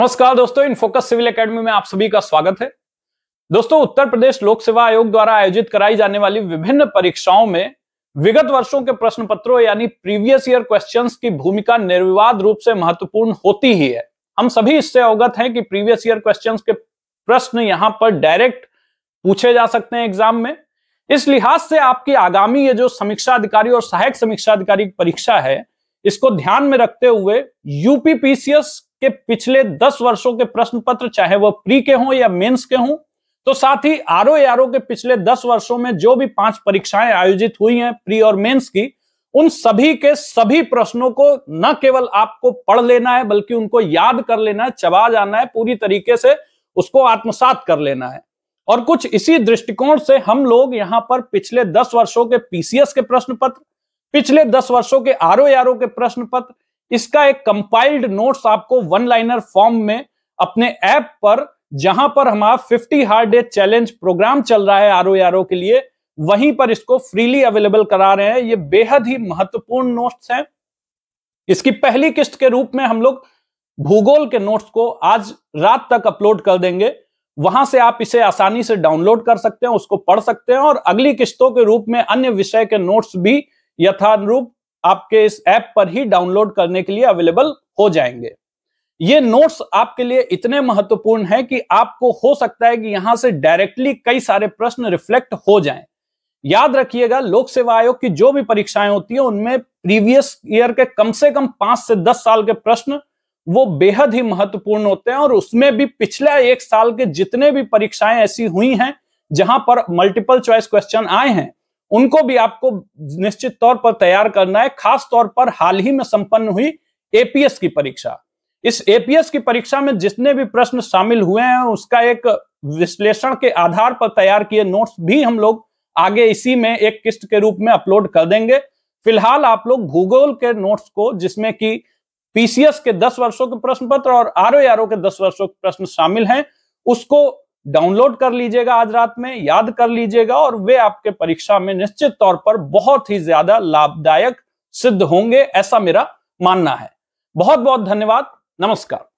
नमस्कार दोस्तों in focus civil academy में आप सभी का स्वागत है दोस्तों उत्तर प्रदेश लोक सेवा आयोग द्वारा आयोजित कराई जाने वाली विभिन्न परीक्षाओं में विगत वर्षों के प्रश्न पत्रों यानी प्रीवियस ईयर क्वेश्चंस की भूमिका निर्विवाद रूप से महत्वपूर्ण होती ही है हम सभी इससे अवगत हैं कि प्रीवियस ईयर क्वेश्चन के प्रश्न यहाँ पर डायरेक्ट पूछे जा सकते हैं एग्जाम में इस लिहाज से आपकी आगामी ये जो समीक्षा अधिकारी और सहायक समीक्षा अधिकारी परीक्षा है इसको ध्यान में रखते हुए यूपीपीसीएस के पिछले दस वर्षों के प्रश्न पत्र चाहे वह प्री के हों या मेंस के हों तो साथ ही आर ओ के पिछले दस वर्षों में जो भी पांच परीक्षाएं आयोजित हुई हैं प्री और मेंस की उन सभी के सभी प्रश्नों को न केवल आपको पढ़ लेना है बल्कि उनको याद कर लेना है चबा जाना है पूरी तरीके से उसको आत्मसात कर लेना है और कुछ इसी दृष्टिकोण से हम लोग यहां पर पिछले दस वर्षों के पीसीएस के प्रश्न पत्र पिछले दस वर्षों के आर के प्रश्न पत्र इसका एक कंपाइल्ड नोट्स आपको वन लाइनर फॉर्म में अपने ऐप पर जहां पर हमारा fifty hard day challenge program चल रहा है आर ओ के लिए वहीं पर इसको फ्रीली अवेलेबल करा रहे हैं ये बेहद ही महत्वपूर्ण नोट्स हैं इसकी पहली किस्त के रूप में हम लोग भूगोल के नोट्स को आज रात तक अपलोड कर देंगे वहां से आप इसे आसानी से डाउनलोड कर सकते हैं उसको पढ़ सकते हैं और अगली किस्तों के रूप में अन्य विषय के नोट्स भी यथानुरूप आपके इस ऐप पर ही डाउनलोड करने के लिए अवेलेबल हो जाएंगे ये नोट्स आपके लिए इतने महत्वपूर्ण है कि आपको हो सकता है कि यहां से डायरेक्टली कई सारे प्रश्न रिफ्लेक्ट हो जाएं। याद रखिएगा लोक सेवा आयोग की जो भी परीक्षाएं होती है उनमें प्रीवियस ईयर के कम से कम पांच से दस साल के प्रश्न वो बेहद ही महत्वपूर्ण होते हैं और उसमें भी पिछले एक साल के जितने भी परीक्षाएं ऐसी हुई हैं जहां पर मल्टीपल चॉइस क्वेश्चन आए हैं उनको भी आपको निश्चित तौर पर तैयार करना है खास तौर पर हाल ही में संपन्न हुई एपीएस की परीक्षा इस एपीएस की परीक्षा में जितने भी प्रश्न शामिल हुए हैं उसका एक विश्लेषण के आधार पर तैयार किए नोट्स भी हम लोग आगे इसी में एक किस्त के रूप में अपलोड कर देंगे फिलहाल आप लोग भूगोल के नोट्स को जिसमें कि पीसीएस के दस वर्षों के प्रश्न पत्र और आर ओ के दस वर्षों के प्रश्न शामिल हैं उसको डाउनलोड कर लीजिएगा आज रात में याद कर लीजिएगा और वे आपके परीक्षा में निश्चित तौर पर बहुत ही ज्यादा लाभदायक सिद्ध होंगे ऐसा मेरा मानना है बहुत बहुत धन्यवाद नमस्कार